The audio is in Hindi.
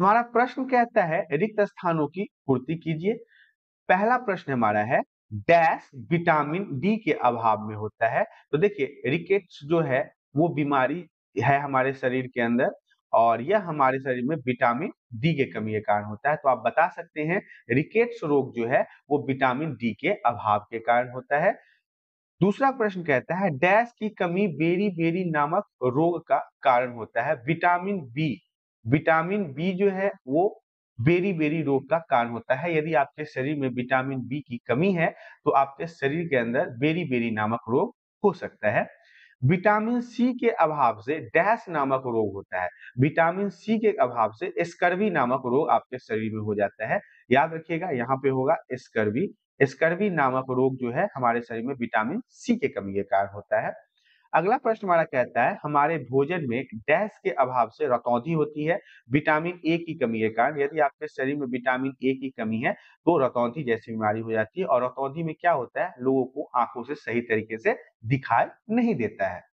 हमारा प्रश्न कहता है रिक्त स्थानों की पूर्ति कीजिए पहला प्रश्न हमारा है डैश विटामिन डी के अभाव में होता है तो देखिए रिकेट्स जो है वो बीमारी है हमारे शरीर के अंदर और यह हमारे शरीर में विटामिन डी के कमी के कारण होता है तो आप बता सकते हैं रिकेट्स रोग जो है वो विटामिन डी के अभाव के कारण होता है दूसरा प्रश्न कहता है डैश की कमी बेरी बेरी नामक रोग का कारण होता है विटामिन बी विटामिन बी जो है वो बेरी बेरी रोग का कारण होता है यदि आपके शरीर में विटामिन बी की कमी है तो आपके शरीर के अंदर बेरी बेरी नामक रोग हो सकता है विटामिन सी के अभाव से डैश नामक रोग होता है विटामिन सी के अभाव से स्कर्वी नामक रोग आपके शरीर में हो जाता है याद रखिएगा यहाँ पे होगा स्कर्वी स्कर्वी नामक रोग जो है हमारे शरीर में विटामिन सी के कमी के कारण होता है अगला प्रश्न हमारा कहता है हमारे भोजन में डैश के अभाव से रतौधी होती है विटामिन ए की कमी के कारण यदि आपके शरीर में विटामिन ए की कमी है तो रतौधी जैसी बीमारी हो जाती है और रतौंधी में क्या होता है लोगों को आंखों से सही तरीके से दिखाई नहीं देता है